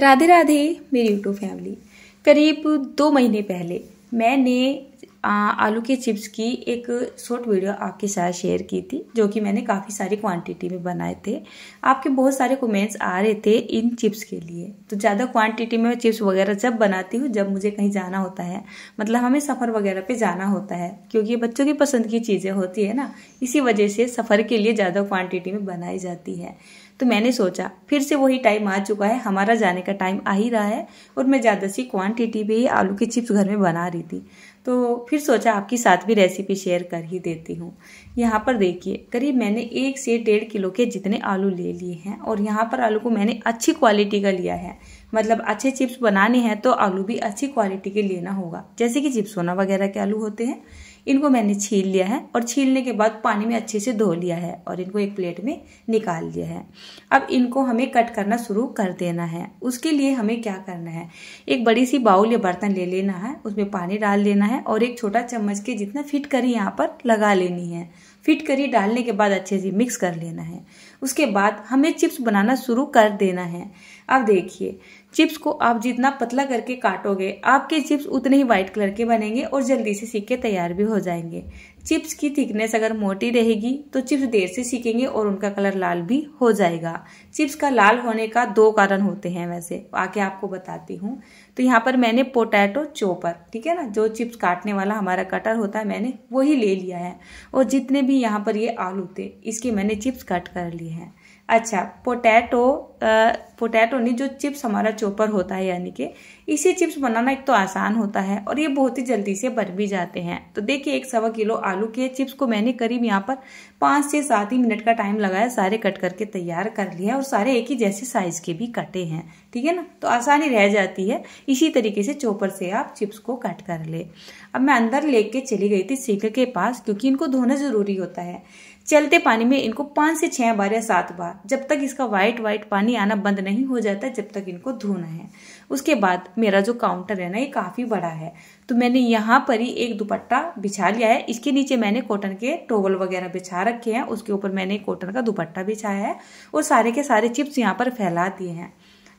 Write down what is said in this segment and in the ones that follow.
राधे राधे मेरी YouTube family करीब दो महीने पहले मैंने आलू के चिप्स की एक शॉर्ट वीडियो आपके साथ शेयर की थी जो कि मैंने काफ़ी सारी क्वांटिटी में बनाए थे आपके बहुत सारे कमेंट्स आ रहे थे इन चिप्स के लिए तो ज़्यादा क्वांटिटी में चिप्स वगैरह जब बनाती हूँ जब मुझे कहीं जाना होता है मतलब हमें सफ़र वगैरह पे जाना होता है क्योंकि ये बच्चों की पसंद की चीज़ें होती है ना इसी वजह से सफ़र के लिए ज़्यादा क्वान्टिटी में बनाई जाती है तो मैंने सोचा फिर से वही टाइम आ चुका है हमारा जाने का टाइम आ ही रहा है और मैं ज़्यादा सी क्वांटिटी ही आलू के चिप्स घर में बना रही थी तो फिर सोचा आपके साथ भी रेसिपी शेयर कर ही देती हूँ यहाँ पर देखिए करीब मैंने एक से डेढ़ किलो के जितने आलू ले लिए हैं और यहाँ पर आलू को मैंने अच्छी क्वालिटी का लिया है मतलब अच्छे चिप्स बनाने हैं तो आलू भी अच्छी क्वालिटी के लेना होगा जैसे कि चिप्स वगैरह के आलू होते हैं इनको मैंने छील लिया है और छीलने के बाद पानी में अच्छे से धो लिया है और इनको एक प्लेट में निकाल लिया है अब इनको हमें कट करना शुरू कर देना है उसके लिए हमें क्या करना है एक बड़ी सी बाउल या बर्तन ले लेना है उसमें पानी डाल लेना है और एक छोटा चम्मच के जितना फिट करी यहाँ पर लगा लेनी है फिट करी डालने के बाद अच्छे से मिक्स कर लेना है उसके बाद हमें चिप्स बनाना शुरू कर देना है अब देखिए चिप्स को आप जितना पतला करके काटोगे आपके चिप्स उतने ही व्हाइट कलर के बनेंगे और जल्दी से सीख के तैयार भी हो जाएंगे चिप्स की थिकनेस अगर मोटी रहेगी तो चिप्स देर से सीखेंगे और उनका कलर लाल भी हो जाएगा चिप्स का लाल होने का दो कारण होते हैं वैसे आके आपको बताती हूँ तो यहाँ पर मैंने पोटैटो चोपर ठीक है ना जो चिप्स काटने वाला हमारा कटर होता है मैंने वही ले लिया है और जितने भी यहाँ पर ये आलू थे इसके मैंने चिप्स कट कर लिए हैं अच्छा पोटैटो पोटैटो नहीं जो चिप्स हमारा चोपर होता है यानी कि इसे चिप्स बनाना एक तो आसान होता है और ये बहुत ही जल्दी से बन भी जाते हैं तो देखिए एक सवा किलो आलू के चिप्स को मैंने करीब यहाँ पर पाँच से सात ही मिनट का टाइम लगाया सारे कट करके तैयार कर लिए और सारे एक ही जैसे साइज के भी कटे हैं ठीक है ना तो आसानी रह जाती है इसी तरीके से चोपर से आप चिप्स को कट कर ले अब मैं अंदर लेके चली गई थी सीख के पास क्योंकि इनको धोना ज़रूरी होता है चलते पानी में इनको पाँच से छः बार या सात बार जब तक इसका वाइट वाइट पानी आना बंद नहीं हो जाता जब तक इनको धोना है उसके बाद मेरा जो काउंटर है ना ये काफ़ी बड़ा है तो मैंने यहाँ पर ही एक दुपट्टा बिछा लिया है इसके नीचे मैंने कॉटन के टोवल वगैरह बिछा रखे हैं उसके ऊपर मैंने कॉटन का दुपट्टा बिछाया है और सारे के सारे चिप्स यहाँ पर फैला दिए हैं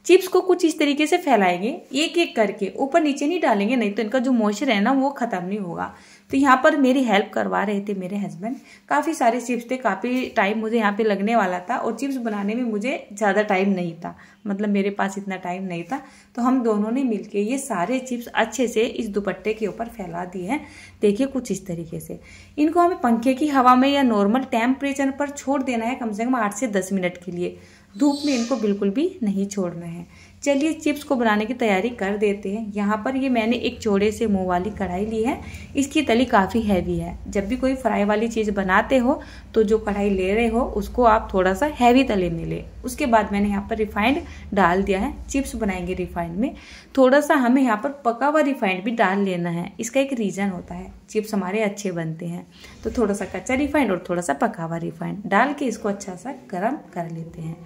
चिप्स को कुछ इस तरीके से फैलाएंगे एक एक करके ऊपर नीचे नहीं डालेंगे नहीं तो इनका जो मॉइस्चर है ना वो खत्म नहीं होगा तो यहाँ पर मेरी हेल्प करवा रहे थे मेरे हस्बैंड काफ़ी सारे चिप्स थे काफ़ी टाइम मुझे यहाँ पे लगने वाला था और चिप्स बनाने में मुझे ज़्यादा टाइम नहीं था मतलब मेरे पास इतना टाइम नहीं था तो हम दोनों ने मिल ये सारे चिप्स अच्छे से इस दुपट्टे के ऊपर फैला दिए हैं देखिए कुछ इस तरीके से इनको हमें पंखे की हवा में या नॉर्मल टेम्परेचर पर छोड़ देना है कम से कम आठ से दस मिनट के लिए धूप में इनको बिल्कुल भी नहीं छोड़ना है चलिए चिप्स को बनाने की तैयारी कर देते हैं यहाँ पर ये मैंने एक चौड़े से मुँह वाली कढ़ाई ली है इसकी तली काफ़ी हैवी है जब भी कोई फ्राई वाली चीज़ बनाते हो तो जो कढ़ाई ले रहे हो उसको आप थोड़ा सा हैवी तले में ले उसके बाद मैंने यहाँ पर रिफाइंड डाल दिया है चिप्स बनाएंगे रिफाइंड में थोड़ा सा हमें यहाँ पर पका हुआ रिफाइंड भी डाल लेना है इसका एक रीज़न होता है चिप्स हमारे अच्छे बनते हैं तो थोड़ा सा कच्चा रिफाइंड और थोड़ा सा पका हुआ रिफाइंड डाल के इसको अच्छा सा गर्म कर लेते हैं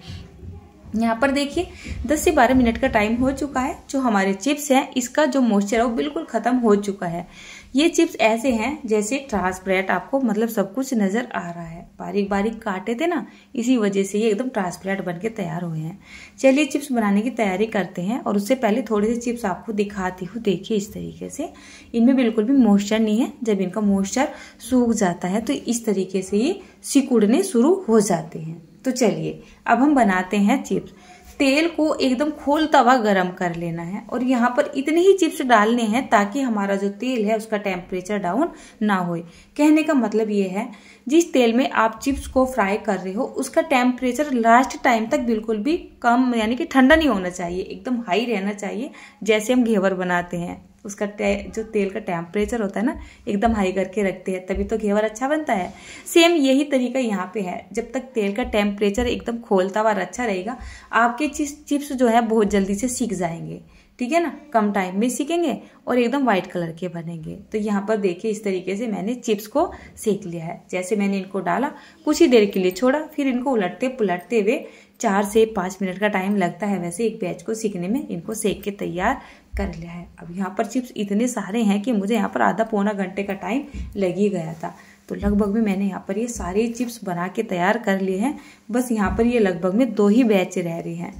यहाँ पर देखिए 10 से 12 मिनट का टाइम हो चुका है जो हमारे चिप्स हैं इसका जो मॉइस्चर है वो बिल्कुल ख़त्म हो चुका है ये चिप्स ऐसे हैं जैसे ट्रांसपेरेंट आपको मतलब सब कुछ नज़र आ रहा है बारीक बारीक काटे थे ना इसी वजह से ये एकदम ट्रांसपेरेंट बन के तैयार हुए हैं चलिए चिप्स बनाने की तैयारी करते हैं और उससे पहले थोड़े से चिप्स आपको दिखाती हूँ देखिए इस तरीके से इनमें बिल्कुल भी मॉइस्चर नहीं है जब इनका मॉइस्चर सूख जाता है तो इस तरीके से ये सिकुड़ने शुरू हो जाते हैं तो चलिए अब हम बनाते हैं चिप्स तेल को एकदम खोल तवा गरम कर लेना है और यहाँ पर इतने ही चिप्स डालने हैं ताकि हमारा जो तेल है उसका टेम्परेचर डाउन ना होए कहने का मतलब ये है जिस तेल में आप चिप्स को फ्राई कर रहे हो उसका टेम्परेचर लास्ट टाइम तक बिल्कुल भी कम यानी कि ठंडा नहीं होना चाहिए एकदम हाई रहना चाहिए जैसे हम घेवर बनाते हैं उसका जो तेल का टेम्परेचर होता है ना एकदम हाई करके रखते हैं तभी तो घेवर अच्छा बनता है सेम यही तरीका यहाँ पे है जब तक तेल का टेम्परेचर एकदम खोलता हुआ अच्छा रहेगा आपके चिप्स जो है बहुत जल्दी से सीख जाएंगे ठीक है ना कम टाइम में सीखेंगे और एकदम व्हाइट कलर के बनेंगे तो यहाँ पर देखिए इस तरीके से मैंने चिप्स को सेक लिया है जैसे मैंने इनको डाला कुछ ही देर के लिए छोड़ा फिर इनको उलटते पुलटते हुए चार से पाँच मिनट का टाइम लगता है वैसे एक बैच को सीखने में इनको सेक के तैयार कर लिया है अब यहाँ पर चिप्स इतने सारे हैं कि मुझे यहाँ पर आधा पौना घंटे का टाइम लग ही गया था तो लगभग में मैंने यहाँ पर ये सारे चिप्स बना के तैयार कर लिए हैं बस यहाँ पर ये लगभग में दो ही बैच रह रही हैं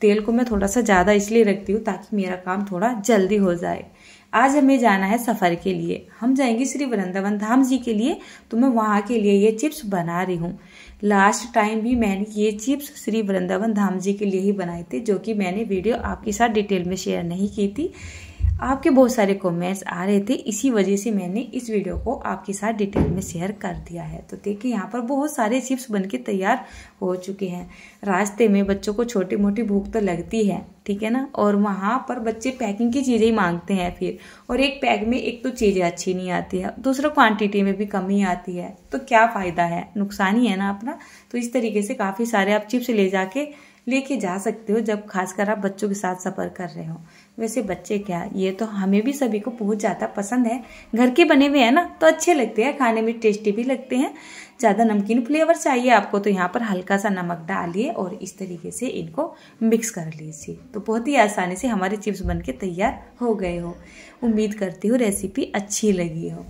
तेल को मैं थोड़ा सा ज़्यादा इसलिए रखती हूँ ताकि मेरा काम थोड़ा जल्दी हो जाए आज हमें जाना है सफ़र के लिए हम जाएंगे श्री वृंदावन धाम जी के लिए तो मैं वहाँ के लिए ये चिप्स बना रही हूँ लास्ट टाइम भी मैंने ये चिप्स श्री वृंदावन धाम जी के लिए ही बनाए थे जो कि मैंने वीडियो आपके साथ डिटेल में शेयर नहीं की थी आपके बहुत सारे कमेंट्स आ रहे थे इसी वजह से मैंने इस वीडियो को आपके साथ डिटेल में शेयर कर दिया है तो देखिए यहाँ पर बहुत सारे चिप्स बन के तैयार हो चुके हैं रास्ते में बच्चों को छोटी मोटी भूख तो लगती है ठीक है ना और वहाँ पर बच्चे पैकिंग की चीज़ें ही मांगते हैं फिर और एक पैक में एक तो चीज़ें अच्छी नहीं आती है दूसरा क्वान्टिटी में भी कमी आती है तो क्या फ़ायदा है नुकसान ही है ना अपना तो इस तरीके से काफ़ी सारे आप चिप्स ले जाके लेके जा सकते हो जब खासकर आप बच्चों के साथ सफ़र कर रहे हो वैसे बच्चे क्या ये तो हमें भी सभी को बहुत ज़्यादा पसंद है घर के बने हुए हैं ना तो अच्छे लगते हैं खाने में टेस्टी भी लगते हैं ज़्यादा नमकीन फ्लेवर चाहिए आपको तो यहाँ पर हल्का सा नमक डालिए और इस तरीके से इनको मिक्स कर लीजिए तो बहुत ही आसानी से हमारे चिप्स बन के तैयार हो गए हो उम्मीद करती हूँ रेसिपी अच्छी लगी हो